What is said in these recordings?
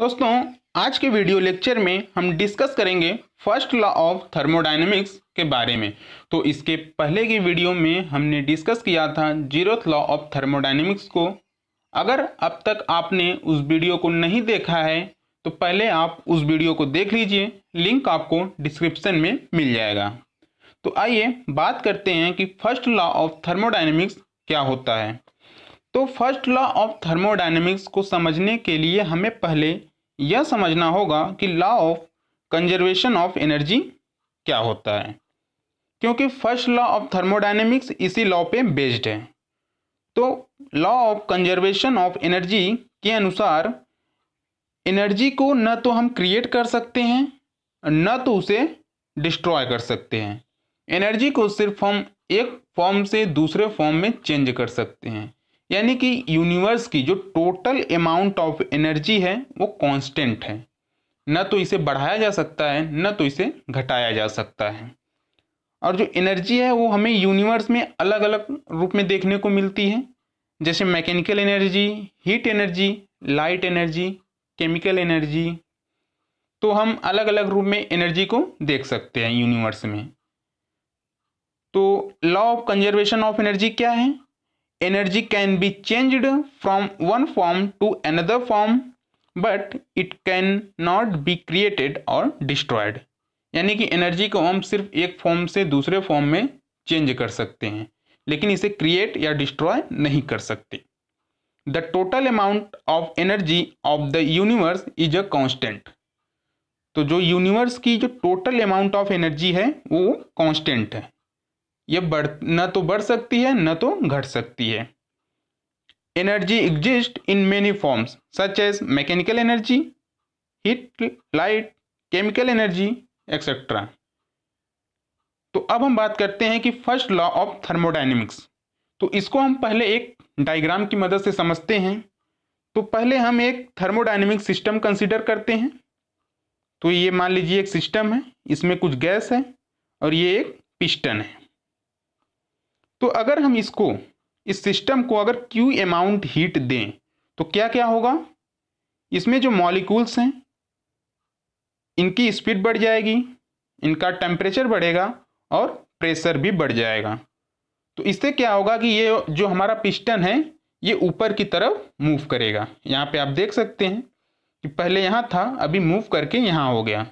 दोस्तों आज के वीडियो लेक्चर में हम डिस्कस करेंगे फर्स्ट लॉ ऑफ थर्मोडाइनमिक्स के बारे में तो इसके पहले की वीडियो में हमने डिस्कस किया था जीरोथ लॉ ऑफ थर्मोडाइनमिक्स को अगर अब तक आपने उस वीडियो को नहीं देखा है तो पहले आप उस वीडियो को देख लीजिए लिंक आपको डिस्क्रिप्शन में मिल जाएगा तो आइए बात करते हैं कि फर्स्ट लॉ ऑफ थर्मोडाइनमिक्स क्या होता है तो फर्स्ट लॉ ऑफ थर्मोडाइनमिक्स को समझने के लिए हमें पहले यह समझना होगा कि law of conservation of energy क्या होता है क्योंकि फर्स्ट लॉ ऑफ थर्मोडाइनेमिक्स इसी लॉ पे बेस्ड है तो law of conservation of energy के अनुसार एनर्जी को न तो हम क्रिएट कर सकते हैं न तो उसे डिस्ट्रॉय कर सकते हैं एनर्जी को सिर्फ हम एक फॉर्म से दूसरे फॉर्म में चेंज कर सकते हैं यानी कि यूनिवर्स की जो टोटल अमाउंट ऑफ एनर्जी है वो कांस्टेंट है न तो इसे बढ़ाया जा सकता है न तो इसे घटाया जा सकता है और जो एनर्जी है वो हमें यूनिवर्स में अलग अलग रूप में देखने को मिलती है जैसे mechanical energy heat energy light energy chemical energy तो हम अलग अलग रूप में एनर्जी को देख सकते हैं यूनिवर्स में तो law of conservation of energy क्या है energy can be changed from one form to another form but it can not be created और डिस्ट्रॉयड यानी कि एनर्जी को हम सिर्फ एक फॉर्म से दूसरे फॉर्म में चेंज कर सकते हैं लेकिन इसे क्रिएट या डिस्ट्रॉय नहीं कर सकते the total amount of energy of the universe is a constant तो जो यूनिवर्स की जो टोटल अमाउंट ऑफ एनर्जी है वो कॉन्स्टेंट है ये बढ़ न तो बढ़ सकती है न तो घट सकती है energy exist in many forms such as mechanical energy heat light chemical energy etcetera तो अब हम बात करते हैं कि फर्स्ट लॉ ऑफ थर्मोडाइनमिक्स तो इसको हम पहले एक डायग्राम की मदद से समझते हैं तो पहले हम एक थर्मोडाइनमिक सिस्टम कंसिडर करते हैं तो ये मान लीजिए एक सिस्टम है इसमें कुछ गैस है और ये एक पिस्टन है तो अगर हम इसको इस सिस्टम को अगर क्यू अमाउंट हीट दें तो क्या क्या होगा इसमें जो मॉलिक्यूल्स हैं इनकी स्पीड बढ़ जाएगी इनका टेम्परेचर बढ़ेगा और प्रेशर भी बढ़ जाएगा तो इससे क्या होगा कि ये जो हमारा पिस्टन है ये ऊपर की तरफ मूव करेगा यहाँ पे आप देख सकते हैं कि पहले यहाँ था अभी मूव करके यहाँ हो गया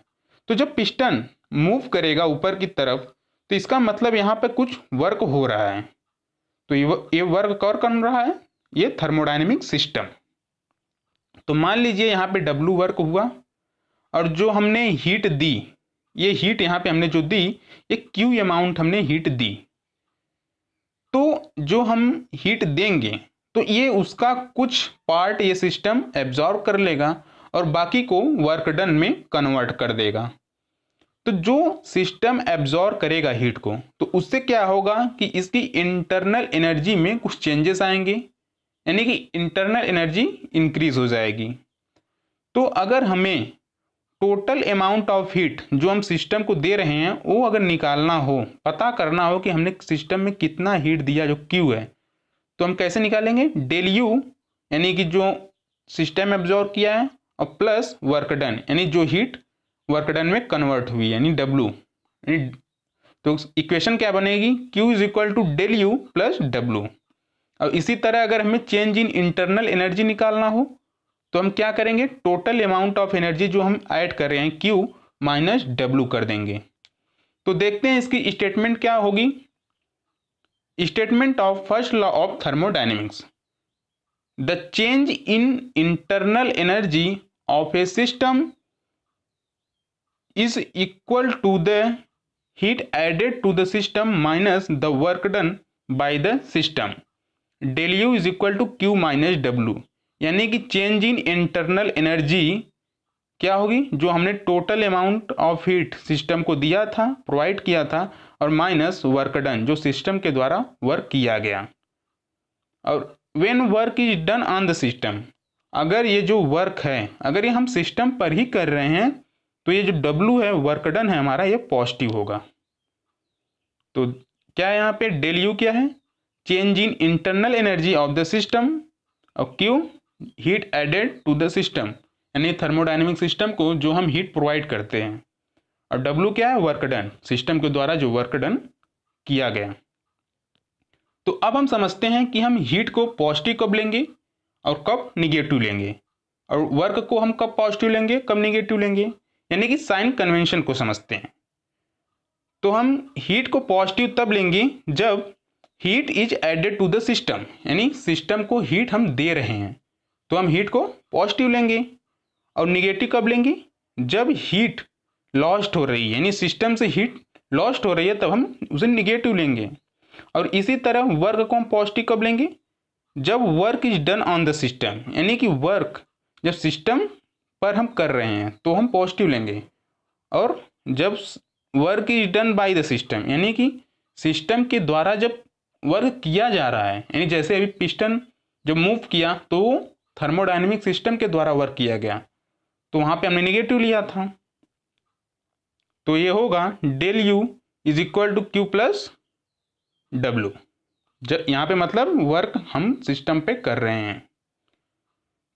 तो जब पिस्टन मूव करेगा ऊपर की तरफ तो इसका मतलब यहाँ पे कुछ वर्क हो रहा है तो ये वर्क और कर रहा है ये थर्मोडाइनमिक सिस्टम तो मान लीजिए यहाँ पे डब्लू वर्क हुआ और जो हमने हीट दी ये हीट यहाँ पे हमने जो दी ये क्यू अमाउंट हमने हीट दी तो जो हम हीट देंगे तो ये उसका कुछ पार्ट ये सिस्टम एब्जॉर्व कर लेगा और बाकी को वर्क डन में कन्वर्ट कर देगा तो जो सिस्टम एब्जॉर्व करेगा हीट को तो उससे क्या होगा कि इसकी इंटरनल एनर्जी में कुछ चेंजेस आएंगे यानी कि इंटरनल एनर्जी इंक्रीज हो जाएगी तो अगर हमें टोटल अमाउंट ऑफ हीट जो हम सिस्टम को दे रहे हैं वो अगर निकालना हो पता करना हो कि हमने सिस्टम में कितना हीट दिया जो क्यू है तो हम कैसे निकालेंगे डेल यू यानी कि जो सिस्टम एब्जॉर्व किया है और प्लस वर्क डन यानी जो हीट वर्क डन में कन्वर्ट हुई यानी डब्लू तो इक्वेशन क्या बनेगी Q is equal to del U plus W और इसी तरह अगर हमें चेंज इन इंटरनल एनर्जी निकालना हो तो हम क्या करेंगे टोटल अमाउंट ऑफ एनर्जी जो हम ऐड कर रहे हैं Q माइनस डब्लू कर देंगे तो देखते हैं इसकी स्टेटमेंट क्या होगी statement of first law of thermodynamics the change in internal energy of a system is equal to the heat added to the system minus the work done by the system del U is equal to Q minus W यानी कि change in internal energy क्या होगी जो हमने total amount of heat system को दिया था provide किया था और माइनस वर्क डन जो सिस्टम के द्वारा वर्क किया गया और when work is done on the system अगर ये जो वर्क है अगर ये हम सिस्टम पर ही कर रहे हैं तो ये जो W है वर्क डन है हमारा ये पॉजिटिव होगा तो क्या यहाँ पे डेल यू क्या है change in internal energy of the system और Q heat added to the system यानी थर्मोडाइनमिक सिस्टम को जो हम हीट प्रोवाइड करते हैं और W क्या है वर्क डन सिस्टम के द्वारा जो वर्क डन किया गया तो अब हम समझते हैं कि हम हीट को पॉजिटिव कब लेंगे और कब निगेटिव लेंगे और वर्क को हम कब पॉजिटिव लेंगे कब निगेटिव लेंगे यानी कि साइन कन्वेंशन को समझते हैं तो हम हीट को पॉजिटिव तब लेंगे जब heat is added to the system यानी सिस्टम को हीट हम दे रहे हैं तो हम हीट को पॉजिटिव लेंगे और निगेटिव कब लेंगे जब हीट लॉस्ट हो रही है यानी सिस्टम से हीट लॉस्ट हो रही है तब हम उसे निगेटिव लेंगे और इसी तरह वर्क को हम पॉजिटिव कब लेंगे जब work is done on the system यानी कि वर्क जब सिस्टम पर हम कर रहे हैं तो हम पॉजिटिव लेंगे और जब work is done by the system यानी कि सिस्टम के द्वारा जब वर्क किया जा रहा है यानी जैसे अभी पिस्टन जब मूव किया तो थर्मोडाइनमिक सिस्टम के द्वारा वर्क किया गया तो वहाँ पे हमने निगेटिव लिया था तो ये होगा del U is equal to Q plus W जब यहाँ पे मतलब वर्क हम सिस्टम पे कर रहे हैं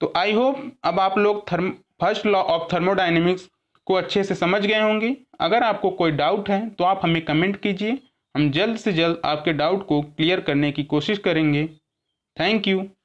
तो आई होप अब आप लोग therm first law of thermodynamics को अच्छे से समझ गए होंगे अगर आपको कोई डाउट है तो आप हमें कमेंट कीजिए हम जल्द से जल्द आपके डाउट को क्लियर करने की कोशिश करेंगे थैंक यू